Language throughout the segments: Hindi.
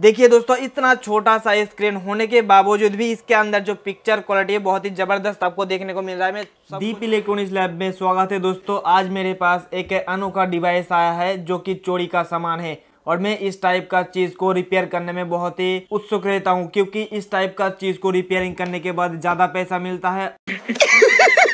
देखिए दोस्तों इतना छोटा सा स्क्रीन होने के बावजूद भी इसके अंदर जो पिक्चर क्वालिटी है बहुत ही जबरदस्त आपको देखने को मिल रहा है मैं दीप इलेक्ट्रॉनिक्स लैब में स्वागत है दोस्तों आज मेरे पास एक अनोखा डिवाइस आया है जो कि चोरी का सामान है और मैं इस टाइप का चीज़ को रिपेयर करने में बहुत ही उत्सुक रहता हूँ क्योंकि इस टाइप का चीज़ को रिपेयरिंग करने के बाद ज़्यादा पैसा मिलता है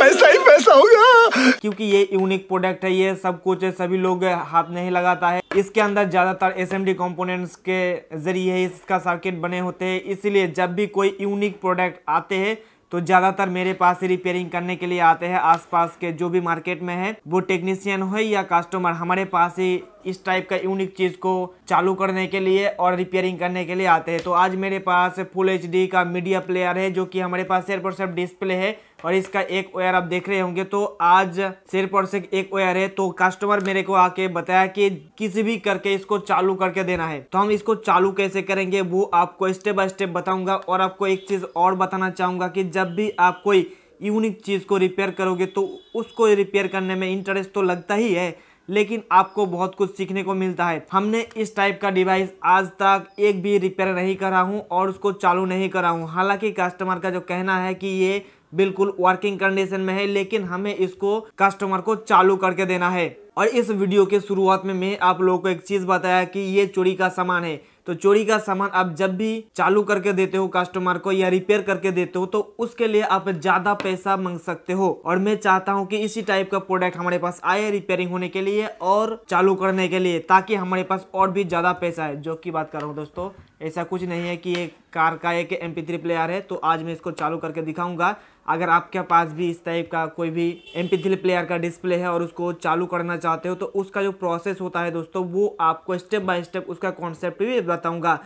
पैसा ही पैसा होगा क्योंकि ये यूनिक प्रोडक्ट है ये सब कुछ सभी लोग हाथ नहीं लगाता है इसके अंदर ज़्यादातर एस एम कंपोनेंट्स के जरिए इसका सर्किट बने होते हैं इसलिए जब भी कोई यूनिक प्रोडक्ट आते हैं तो ज़्यादातर मेरे पास रिपेयरिंग करने के लिए आते हैं आसपास के जो भी मार्केट में है वो टेक्नीशियन हो या कस्टमर हमारे पास ही इस टाइप का यूनिक चीज़ को चालू करने के लिए और रिपेयरिंग करने के लिए आते हैं तो आज मेरे पास फुल एच का मीडिया प्लेयर है जो कि हमारे पास एयर डिस्प्ले है और इसका एक वेयर आप देख रहे होंगे तो आज सिर्फ और सिर्फ एक वेयर है तो कस्टमर मेरे को आके बताया कि किसी भी करके इसको चालू करके देना है तो हम इसको चालू कैसे करेंगे वो आपको स्टेप बाय स्टेप बताऊंगा और आपको एक चीज़ और बताना चाहूँगा कि जब भी आप कोई यूनिक चीज़ को रिपेयर करोगे तो उसको रिपेयर करने में इंटरेस्ट तो लगता ही है लेकिन आपको बहुत कुछ सीखने को मिलता है हमने इस टाइप का डिवाइस आज तक एक भी रिपेयर नहीं करा हूँ और उसको चालू नहीं करा हूँ हालांकि कस्टमर का जो कहना है कि ये बिल्कुल वर्किंग कंडीशन में है लेकिन हमें इसको कस्टमर को चालू करके देना है और इस वीडियो के शुरुआत में मैं आप लोगों को एक चीज़ बताया कि ये चोरी का सामान है तो चोरी का सामान आप जब भी चालू करके देते हो कस्टमर को या रिपेयर करके देते हो तो उसके लिए आप ज़्यादा पैसा मांग सकते हो और मैं चाहता हूँ कि इसी टाइप का प्रोडक्ट हमारे पास आए रिपेयरिंग होने के लिए और चालू करने के लिए ताकि हमारे पास और भी ज़्यादा पैसा है जो की बात कर रहा हूँ दोस्तों ऐसा कुछ नहीं है कि एक कार का एक एम प्लेयर है तो आज मैं इसको चालू करके दिखाऊंगा अगर आपके पास भी इस टाइप का कोई भी एम प्लेयर का डिस्प्ले है और उसको चालू करना चाहते हो तो उसका जो प्रोसेस होता है दोस्तों वो आपको स्टेप बाय स्टेप उसका कॉन्सेप्ट भी बताऊँगा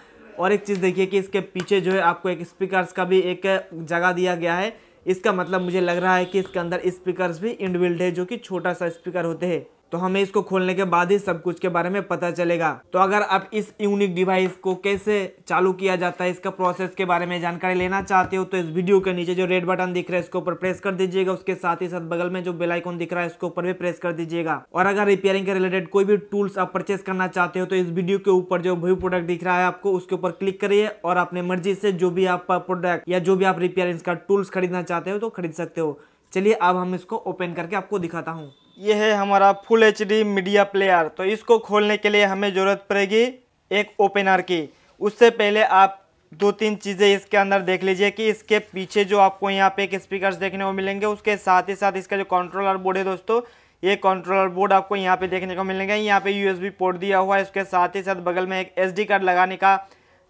और एक चीज़ देखिए कि इसके पीछे जो है आपको एक स्पीकर्स का भी एक जगह दिया गया है इसका मतलब मुझे लग रहा है कि इसके अंदर स्पीकर भी इंडविल्ड है जो कि छोटा सा स्पीकर होते हैं तो हमें इसको खोलने के बाद ही सब कुछ के बारे में पता चलेगा तो अगर आप इस यूनिक डिवाइस को कैसे चालू किया जाता है इसका प्रोसेस के बारे में जानकारी लेना चाहते हो तो इस वीडियो के नीचे जो रेड बटन दिख रहा है इसके ऊपर प्रेस कर दीजिएगा उसके साथ ही साथ बगल में जो बेलाइकॉन दिख रहा है इसके ऊपर भी प्रेस कर दीजिएगा और अगर रिपेयरिंग के रिलेटेड कोई भी टूल्स आप परचेस करना चाहते हो तो इस वीडियो के ऊपर जो भी प्रोडक्ट दिख रहा है आपको उसके ऊपर क्लिक करिए और अपने मर्जी से जो भी आप प्रोडक्ट या जो भी आप रिपेयरिंग का टूल्स खरीदना चाहते हो तो खरीद सकते हो चलिए अब हम इसको ओपन करके आपको दिखाता हूँ ये है हमारा फुल एच मीडिया प्लेयर तो इसको खोलने के लिए हमें ज़रूरत पड़ेगी एक ओपनर की उससे पहले आप दो तीन चीज़ें इसके अंदर देख लीजिए कि इसके पीछे जो आपको यहाँ पे एक स्पीकर्स देखने को मिलेंगे उसके साथ ही साथ इसका जो कंट्रोलर बोर्ड है दोस्तों ये कंट्रोलर बोर्ड आपको यहाँ पे देखने को मिलेंगे यहाँ पे यूएसबी पोर्ट दिया हुआ है इसके साथ ही साथ बगल में एक एसडी कार्ड लगाने का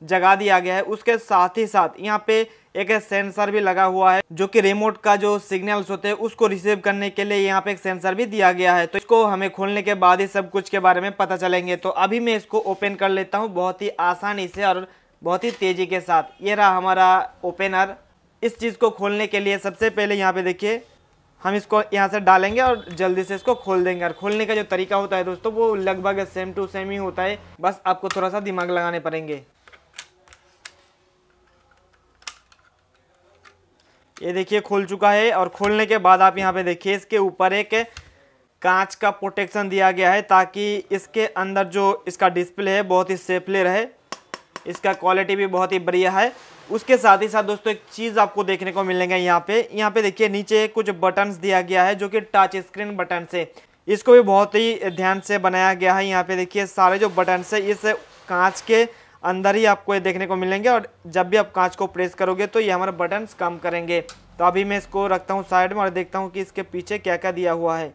जगा दिया गया है उसके साथ ही साथ यहाँ पे एक सेंसर भी लगा हुआ है जो कि रिमोट का जो सिग्नल्स होते हैं उसको रिसीव करने के लिए यहाँ पे एक सेंसर भी दिया गया है तो इसको हमें खोलने के बाद ही सब कुछ के बारे में पता चलेंगे तो अभी मैं इसको ओपन कर लेता हूँ बहुत ही आसानी से और बहुत ही तेज़ी के साथ ये रहा हमारा ओपनर इस चीज़ को खोलने के लिए सबसे पहले यहाँ पे देखिए हम इसको यहाँ से डालेंगे और जल्दी से इसको खोल देंगे और खोलने का जो तरीका होता है दोस्तों वो लगभग सेम टू सेम ही होता है बस आपको थोड़ा सा दिमाग लगाने पड़ेंगे ये देखिए खोल चुका है और खोलने के बाद आप यहाँ पे देखिए इसके ऊपर एक कांच का प्रोटेक्शन दिया गया है ताकि इसके अंदर जो इसका डिस्प्ले है बहुत ही सेफली रहे इसका क्वालिटी भी बहुत ही बढ़िया है उसके साथ ही साथ दोस्तों एक चीज़ आपको देखने को मिलेंगे यहाँ पे यहाँ पे देखिए नीचे कुछ बटन्स दिया गया है जो कि टच स्क्रीन बटन से इसको भी बहुत ही ध्यान से बनाया गया है यहाँ पे देखिए सारे जो बटन है इस कांच के अंदर ही आपको ये देखने को मिलेंगे और जब भी आप कांच को प्रेस करोगे तो ये हमारे बटन्स काम करेंगे तो अभी मैं इसको रखता हूँ साइड में और देखता हूँ कि इसके पीछे क्या क्या दिया हुआ है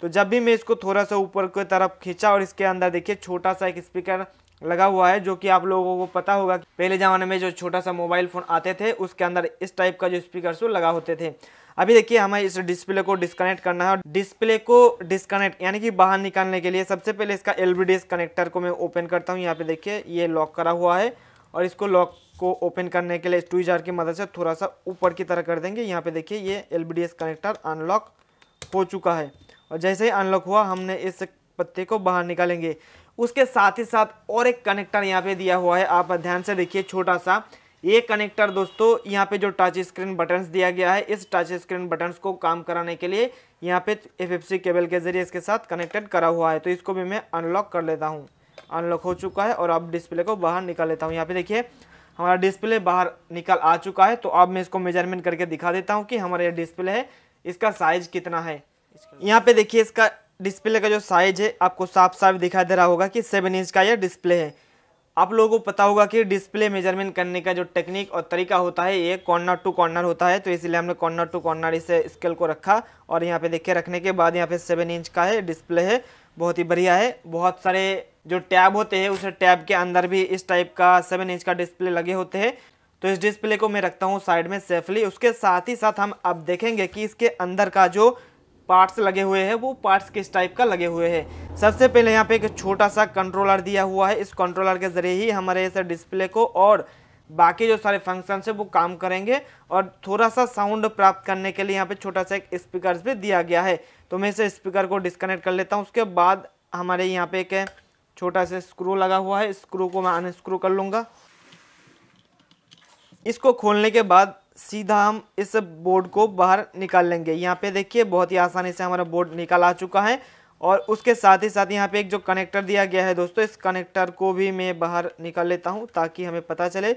तो जब भी मैं इसको थोड़ा सा ऊपर की तरफ खींचा और इसके अंदर देखिए छोटा सा एक स्पीकर लगा हुआ है जो कि आप लोगों को पता होगा पहले ज़माने में जो छोटा सा मोबाइल फ़ोन आते थे उसके अंदर इस टाइप का जो स्पीकर वो लगा होते थे अभी देखिए हमें इस डिस्प्ले को डिस्कनेक्ट करना है डिस्प्ले को डिस्कनेक्ट यानी कि बाहर निकालने के लिए सबसे पहले इसका एल कनेक्टर को मैं ओपन करता हूँ यहाँ पे देखिए ये लॉक करा हुआ है और इसको लॉक को ओपन करने के लिए जार की मदद से थोड़ा सा ऊपर की तरह कर देंगे यहाँ पे देखिए ये एल कनेक्टर अनलॉक हो चुका है और जैसे ही अनलॉक हुआ हमने इस पत्ते को बाहर निकालेंगे उसके साथ ही साथ और एक कनेक्टर यहाँ पे दिया हुआ है आप ध्यान से देखिए छोटा सा ये कनेक्टर दोस्तों यहाँ पे जो टच स्क्रीन बटन्स दिया गया है इस टच स्क्रीन बटन्स को काम कराने के लिए यहाँ पे एफएफसी केबल के जरिए इसके साथ कनेक्टेड करा हुआ है तो इसको भी मैं अनलॉक कर लेता हूँ अनलॉक हो चुका है और अब डिस्प्ले को बाहर निकाल लेता हूँ यहाँ पे देखिए हमारा डिस्प्ले बाहर निकल आ चुका है तो अब मैं इसको मेजरमेंट करके दिखा देता हूँ कि हमारा ये डिस्प्ले है इसका साइज कितना है यहाँ पे देखिए इसका डिस्प्ले का जो साइज है आपको साफ साफ दिखाई दे रहा होगा कि सेवन इंच का यह डिस्प्ले है आप लोगों को पता होगा कि डिस्प्ले मेजरमेंट करने का जो टेक्निक और तरीका होता है ये कॉर्नर टू कॉर्नर होता है तो इसलिए हमने कॉर्नर टू कॉर्नर इसे स्केल को रखा और यहाँ पे देखिए रखने के बाद यहाँ पे सेवन इंच का है डिस्प्ले है बहुत ही बढ़िया है बहुत सारे जो टैब होते हैं उस टैब के अंदर भी इस टाइप का सेवन इंच का डिस्प्ले लगे होते हैं तो इस डिस्प्ले को मैं रखता हूँ साइड में सेफली उसके साथ ही साथ हम अब देखेंगे कि इसके अंदर का जो पार्ट्स लगे हुए हैं वो पार्ट्स किस टाइप का लगे हुए हैं सबसे पहले यहाँ पे एक छोटा सा कंट्रोलर दिया हुआ है इस कंट्रोलर के ज़रिए ही हमारे इस डिस्प्ले को और बाकी जो सारे फंक्शन है वो काम करेंगे और थोड़ा सा साउंड प्राप्त करने के लिए यहाँ पे छोटा सा एक स्पीकर भी दिया गया है तो मैं इसे स्पीकर को डिस्कनेक्ट कर लेता हूँ उसके बाद हमारे यहाँ पे एक छोटा सा स्क्रू लगा हुआ है स्क्रू को मैं अनस्क्रू कर लूँगा इसको खोलने के बाद सीधा हम इस बोर्ड को बाहर निकाल लेंगे यहाँ पे देखिए बहुत ही आसानी से हमारा बोर्ड निकाल आ चुका है और उसके साथ ही साथ यहाँ पे एक जो कनेक्टर दिया गया है दोस्तों इस कनेक्टर को भी मैं बाहर निकाल लेता हूँ ताकि हमें पता चले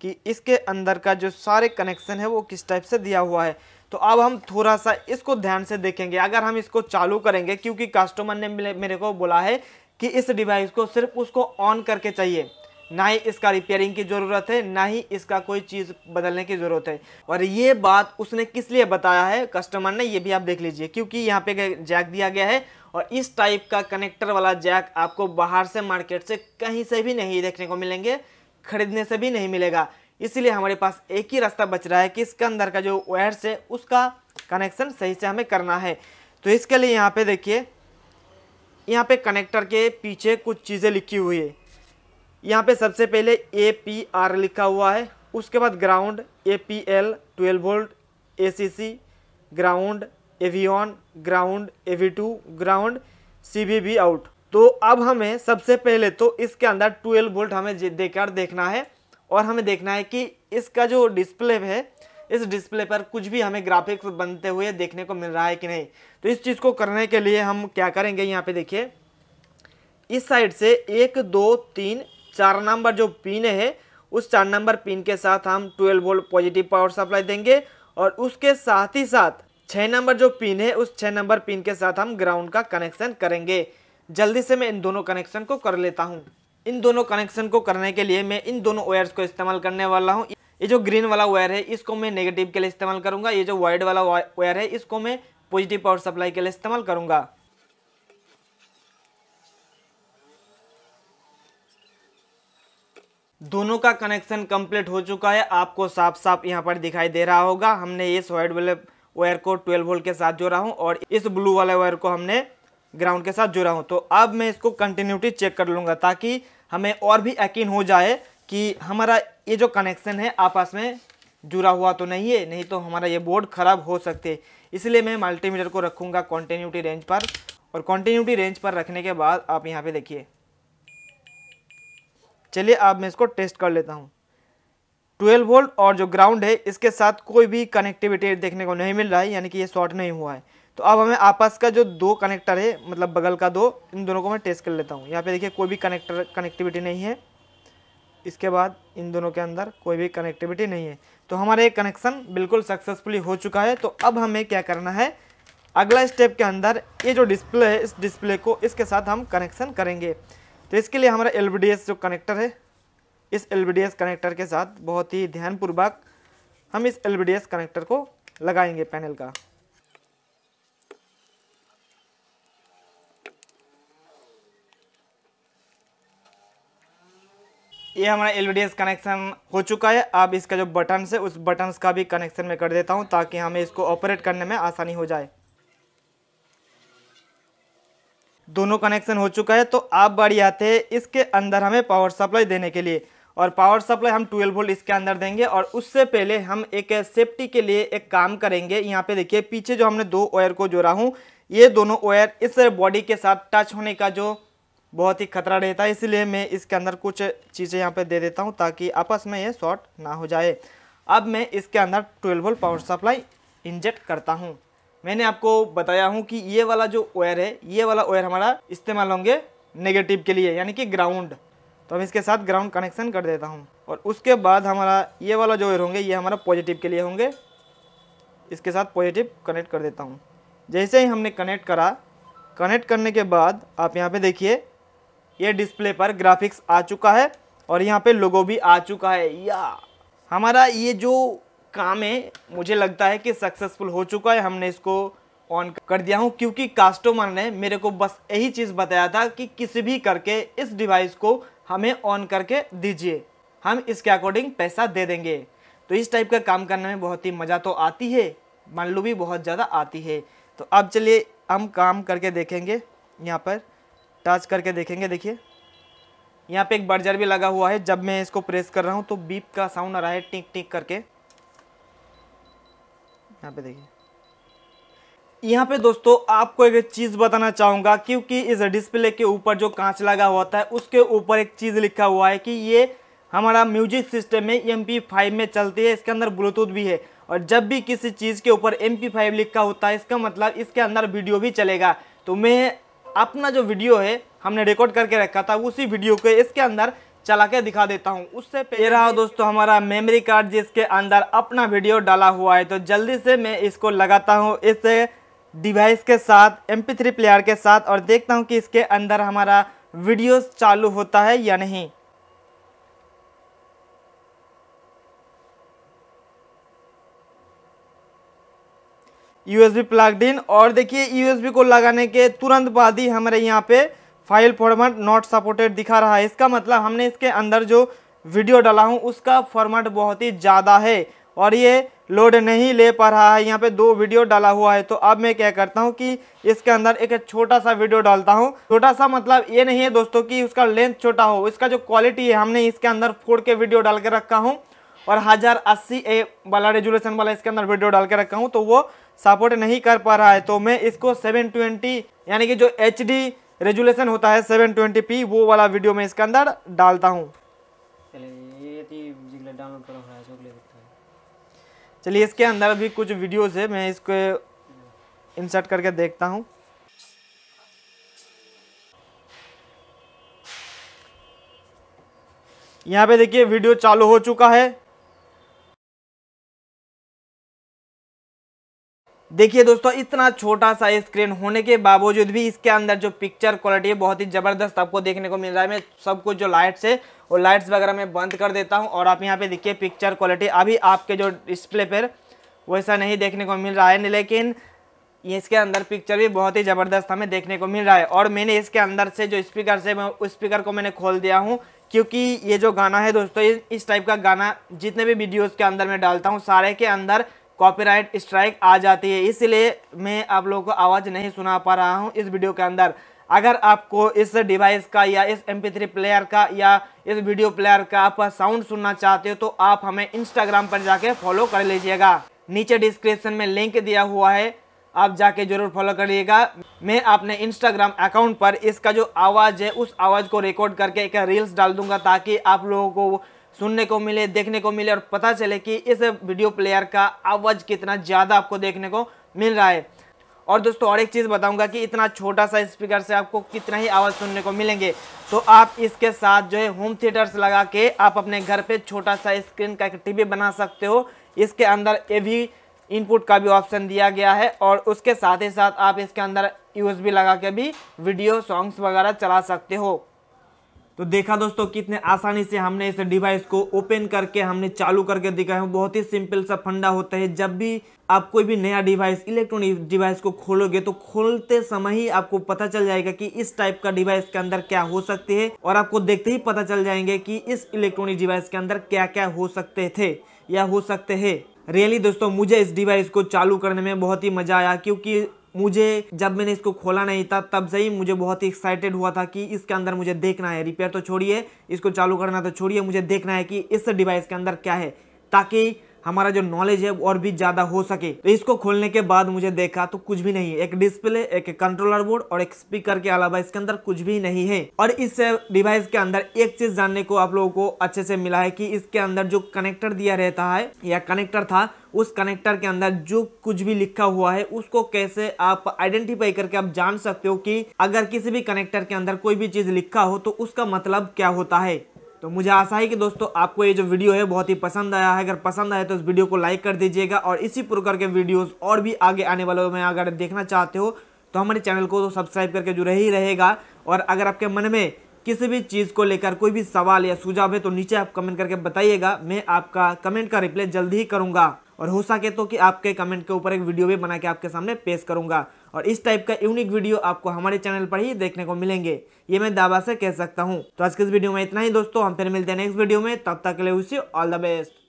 कि इसके अंदर का जो सारे कनेक्शन है वो किस टाइप से दिया हुआ है तो अब हम थोड़ा सा इसको ध्यान से देखेंगे अगर हम इसको चालू करेंगे क्योंकि कस्टमर ने मेरे को बोला है कि इस डिवाइस को सिर्फ उसको ऑन करके चाहिए ना ही इसका रिपेयरिंग की ज़रूरत है ना ही इसका कोई चीज़ बदलने की ज़रूरत है और ये बात उसने किस लिए बताया है कस्टमर ने ये भी आप देख लीजिए क्योंकि यहाँ पे जैक दिया गया है और इस टाइप का कनेक्टर वाला जैक आपको बाहर से मार्केट से कहीं से भी नहीं देखने को मिलेंगे खरीदने से भी नहीं मिलेगा इसीलिए हमारे पास एक ही रास्ता बच रहा है कि इसके अंदर का जो वायर्स है उसका कनेक्शन सही से हमें करना है तो इसके लिए यहाँ पर देखिए यहाँ पर कनेक्टर के पीछे कुछ चीज़ें लिखी हुई है यहाँ पे सबसे पहले ए पी आर लिखा हुआ है उसके बाद ground A P L twelve volt A C C ground एवियन ground A V two ground C B B out तो अब हमें सबसे पहले तो इसके अंदर ट्वेल्व वोल्ट हमें देकर देखना है और हमें देखना है कि इसका जो डिस्प्ले है इस डिस्प्ले पर कुछ भी हमें ग्राफिक्स बनते हुए देखने को मिल रहा है कि नहीं तो इस चीज़ को करने के लिए हम क्या करेंगे यहाँ पे देखिए इस साइड से एक दो तीन चार नंबर जो पिन है उस चार नंबर पिन के साथ हम twelve volt positive power supply देंगे और उसके साथ ही साथ छः नंबर जो पिन है उस छः नंबर पिन के साथ हम ग्राउंड का कनेक्शन करेंगे जल्दी से मैं इन दोनों कनेक्शन को कर लेता हूँ इन दोनों कनेक्शन को करने के लिए मैं इन दोनों वायर्स को इस्तेमाल करने वाला हूँ ये जो ग्रीन वाला वायर है इसको मैं नेगेटिव के लिए इस्तेमाल करूँगा ये जो वाइट वाला वायर है इसको मैं पॉजिटिव पावर सप्लाई के लिए इस्तेमाल करूँगा दोनों का कनेक्शन कंप्लीट हो चुका है आपको साफ साफ यहाँ पर दिखाई दे रहा होगा हमने इस व्हाइट वाले वायर को 12 वोल्ट के साथ जोड़ा हूँ और इस ब्लू वाले वायर को हमने ग्राउंड के साथ जोड़ा हूँ तो अब मैं इसको कंटिन्यूटी चेक कर लूँगा ताकि हमें और भी यकीन हो जाए कि हमारा ये जो कनेक्शन है आपस में जुड़ा हुआ तो नहीं है नहीं तो हमारा ये बोर्ड ख़राब हो सकते इसलिए मैं मल्टीमीटर को रखूँगा कॉन्टीन्यूटी रेंज पर और कॉन्टीन्यूटी रेंज पर रखने के बाद आप यहाँ पर देखिए चलिए अब मैं इसको टेस्ट कर लेता हूँ 12 वोल्ट और जो ग्राउंड है इसके साथ कोई भी कनेक्टिविटी देखने को नहीं मिल रहा है यानी कि ये शॉर्ट नहीं हुआ है तो अब हमें आपस का जो दो कनेक्टर है मतलब बगल का दो इन दोनों को मैं टेस्ट कर लेता हूँ यहाँ पे देखिए कोई भी कनेक्टर कनेक्टिविटी नहीं है इसके बाद इन दोनों के अंदर कोई भी कनेक्टिविटी नहीं है तो हमारा ये कनेक्शन बिल्कुल सक्सेसफुली हो चुका है तो अब हमें क्या करना है अगला स्टेप के अंदर ये जो डिस्प्ले है इस डिस्प्ले को इसके साथ हम कनेक्शन करेंगे तो इसके लिए हमारा एल जो कनेक्टर है इस एल कनेक्टर के साथ बहुत ही ध्यानपूर्वक हम इस एल कनेक्टर को लगाएंगे पैनल का ये हमारा एल कनेक्शन हो चुका है अब इसका जो बटन है उस बटन्स का भी कनेक्शन में कर देता हूँ ताकि हमें इसको ऑपरेट करने में आसानी हो जाए दोनों कनेक्शन हो चुका है तो आप बड़ी आते हैं इसके अंदर हमें पावर सप्लाई देने के लिए और पावर सप्लाई हम 12 वोल्ट इसके अंदर देंगे और उससे पहले हम एक सेफ्टी के लिए एक काम करेंगे यहाँ पे देखिए पीछे जो हमने दो ओयर को जोड़ा हूँ ये दोनों ओयर इस बॉडी के साथ टच होने का जो बहुत ही खतरा रहता है इसलिए मैं इसके अंदर कुछ चीज़ें यहाँ पर दे देता हूँ ताकि आपस में ये शॉर्ट ना हो जाए अब मैं इसके अंदर twelve volt power supply inject करता हूँ मैंने आपको बताया हूँ कि ये वाला जो ओयर है ये वाला ओयर हमारा इस्तेमाल होंगे नेगेटिव के लिए यानी कि ग्राउंड तो हम इसके साथ ग्राउंड कनेक्शन कर देता हूँ और उसके बाद हमारा ये वाला जो ओयर होंगे ये हमारा पॉजिटिव के लिए होंगे इसके साथ पॉजिटिव कनेक्ट कर देता हूँ जैसे ही हमने कनेक्ट करा कनेक्ट करने के बाद आप यहाँ पर देखिए ये डिस्प्ले पर ग्राफिक्स आ चुका है और यहाँ पर लोगो भी आ चुका है या हमारा ये जो काम है मुझे लगता है कि सक्सेसफुल हो चुका है हमने इसको ऑन कर दिया हूँ क्योंकि कस्टमर ने मेरे को बस यही चीज़ बताया था कि किसी भी करके इस डिवाइस को हमें ऑन करके दीजिए हम इसके अकॉर्डिंग पैसा दे देंगे तो इस टाइप का काम करने में बहुत ही मज़ा तो आती है मालू भी बहुत ज़्यादा आती है तो अब चलिए हम काम करके देखेंगे यहाँ पर टच करके देखेंगे देखिए यहाँ पे एक बर्जर भी लगा हुआ है जब मैं इसको प्रेस कर रहा हूँ तो बीप का साउंड आ रहा है टिक टिक करके यहाँ पे देखिए यहाँ पे दोस्तों आपको एक चीज़ बताना चाहूँगा क्योंकि इस डिस्प्ले के ऊपर जो कांच लगा हुआ था उसके ऊपर एक चीज़ लिखा हुआ है कि ये हमारा म्यूजिक सिस्टम में एम फाइव में चलती है इसके अंदर ब्लूटूथ भी है और जब भी किसी चीज़ के ऊपर एम फाइव लिखा होता है इसका मतलब इसके अंदर वीडियो भी चलेगा तो मैं अपना जो वीडियो है हमने रिकॉर्ड करके रखा था उसी वीडियो को इसके अंदर चला के दिखा देता हूँ उससे पहले ये रहा दोस्तों हमारा मेमोरी कार्ड जिसके अंदर अपना वीडियो डाला हुआ है तो जल्दी से मैं इसको लगाता हूँ इस डिवाइस के साथ एम प्लेयर के साथ और देखता हूँ कि इसके अंदर हमारा वीडियो चालू होता है या नहीं यूएसबी प्लगड इन और देखिए यूएसबी को लगाने के तुरंत बाद ही हमारे यहाँ पे फाइल फॉर्मेट नॉट सपोर्टेड दिखा रहा है इसका मतलब हमने इसके अंदर जो वीडियो डाला हूँ उसका फॉर्मेट बहुत ही ज़्यादा है और ये लोड नहीं ले पा रहा है यहाँ पे दो वीडियो डाला हुआ है तो अब मैं क्या करता हूँ कि इसके अंदर एक छोटा सा वीडियो डालता हूँ छोटा सा मतलब ये नहीं है दोस्तों कि उसका लेंथ छोटा हो इसका जो क्वालिटी है हमने इसके अंदर फोड़ के वीडियो डाल के रखा हूँ और हज़ार अस्सी ए वाला रेजुलेशन वाला इसके अंदर वीडियो डाल के रखा हूँ तो वो सपोर्ट नहीं कर पा रहा है तो मैं इसको सेवन ट्वेंटी यानी कि जो एच डी रेजुलेशन होता है सेवन ट्वेंटी पी वो वाला वीडियो मैं इसके अंदर डालता हूँ चलिए हाँ, इसके अंदर भी कुछ वीडियोज है मैं इसको इंसर्ट करके देखता हूँ यहाँ पे देखिए वीडियो चालू हो चुका है देखिए दोस्तों इतना छोटा सा स्क्रीन होने के बावजूद भी इसके अंदर जो पिक्चर क्वालिटी है बहुत ही ज़बरदस्त आपको देखने को मिल रहा है मैं सब कुछ जो लाइट्स है वो लाइट्स वगैरह मैं बंद कर देता हूँ और आप यहाँ पे देखिए पिक्चर क्वालिटी अभी आपके जो डिस्प्ले पर वैसा नहीं देखने को मिल रहा है लेकिन इसके अंदर पिक्चर भी बहुत ही ज़बरदस्त हमें देखने को मिल रहा है और मैंने इसके अंदर से जो स्पीकर से उस स्पीकर को मैंने खोल दिया हूँ क्योंकि ये जो गाना है दोस्तों इस टाइप का गाना जितने भी वीडियोस के अंदर मैं डालता हूँ सारे के अंदर कॉपीराइट स्ट्राइक आ जाती है इसलिए मैं आप लोगों को आवाज़ नहीं सुना पा रहा हूँ इस वीडियो के अंदर अगर आपको इस डिवाइस का या इस एम प्लेयर का या इस वीडियो प्लेयर का आप साउंड सुनना चाहते हो तो आप हमें इंस्टाग्राम पर जाके फॉलो कर लीजिएगा नीचे डिस्क्रिप्शन में लिंक दिया हुआ है आप जाके जरूर फॉलो करिएगा मैं आपने इंस्टाग्राम अकाउंट पर इसका जो आवाज़ है उस आवाज़ को रिकॉर्ड करके एक रील्स डाल दूंगा ताकि आप लोगों को सुनने को मिले देखने को मिले और पता चले कि इस वीडियो प्लेयर का आवाज़ कितना ज़्यादा आपको देखने को मिल रहा है और दोस्तों और एक चीज़ बताऊंगा कि इतना छोटा सा स्पीकर से आपको कितना ही आवाज़ सुनने को मिलेंगे तो आप इसके साथ जो है होम थिएटर्स लगा के आप अपने घर पे छोटा सा स्क्रीन का एक टीवी बना सकते हो इसके अंदर ए भी इनपुट का भी ऑप्शन दिया गया है और उसके साथ ही साथ आप इसके अंदर यूएसबी लगा के भी वीडियो सॉन्ग्स वगैरह चला सकते हो तो देखा दोस्तों कितने आसानी से हमने इस डिवाइस को ओपन करके हमने चालू करके दिखाया है बहुत ही सिंपल सा फंडा होता है जब भी आप कोई भी नया डिवाइस इलेक्ट्रॉनिक डिवाइस को खोलोगे तो खोलते समय ही आपको पता चल जाएगा कि इस टाइप का डिवाइस के अंदर क्या हो सकते हैं और आपको देखते ही पता चल जाएंगे कि इस इलेक्ट्रॉनिक डिवाइस के अंदर क्या क्या हो सकते थे या हो सकते हैं रियली दोस्तों मुझे इस डिवाइस को चालू करने में बहुत ही मज़ा आया क्योंकि मुझे जब मैंने इसको खोला नहीं था तब से ही मुझे बहुत ही एक्साइटेड हुआ था कि इसके अंदर मुझे देखना है रिपेयर तो छोड़िए इसको चालू करना तो छोड़िए मुझे देखना है कि इस डिवाइस के अंदर क्या है ताकि हमारा जो नॉलेज है और भी ज़्यादा हो सके तो इसको खोलने के बाद मुझे देखा तो कुछ भी नहीं है एक डिस्प्ले एक कंट्रोलर बोर्ड और एक स्पीकर के अलावा इसके अंदर कुछ भी नहीं है और इस डिवाइस के अंदर एक चीज़ जानने को आप लोगों को अच्छे से मिला है कि इसके अंदर जो कनेक्टर दिया रहता है या कनेक्टर था उस कनेक्टर के अंदर जो कुछ भी लिखा हुआ है उसको कैसे आप आइडेंटिफाई करके आप जान सकते हो कि अगर किसी भी कनेक्टर के अंदर कोई भी चीज़ लिखा हो तो उसका मतलब क्या होता है तो मुझे आशा है कि दोस्तों आपको ये जो वीडियो है बहुत ही पसंद आया है अगर पसंद आया तो इस वीडियो को लाइक कर दीजिएगा और इसी प्रकार के वीडियोस और भी आगे आने वालों में अगर देखना चाहते हो तो हमारे चैनल को तो सब्सक्राइब करके जुड़े ही रहेगा और अगर आपके मन में किसी भी चीज़ को लेकर कोई भी सवाल या सुझाव है तो नीचे आप कमेंट करके बताइएगा मैं आपका कमेंट का रिप्लाई जल्द ही करूँगा और हो सके तो कि आपके कमेंट के ऊपर एक वीडियो भी बना के आपके सामने पेश करूँगा और इस टाइप का यूनिक वीडियो आपको हमारे चैनल पर ही देखने को मिलेंगे ये मैं दावा से कह सकता हूँ तो आज के इस वीडियो में इतना ही दोस्तों हम फिर मिलते हैं नेक्स्ट वीडियो में तब तक के लिए उसी ऑल द बेस्ट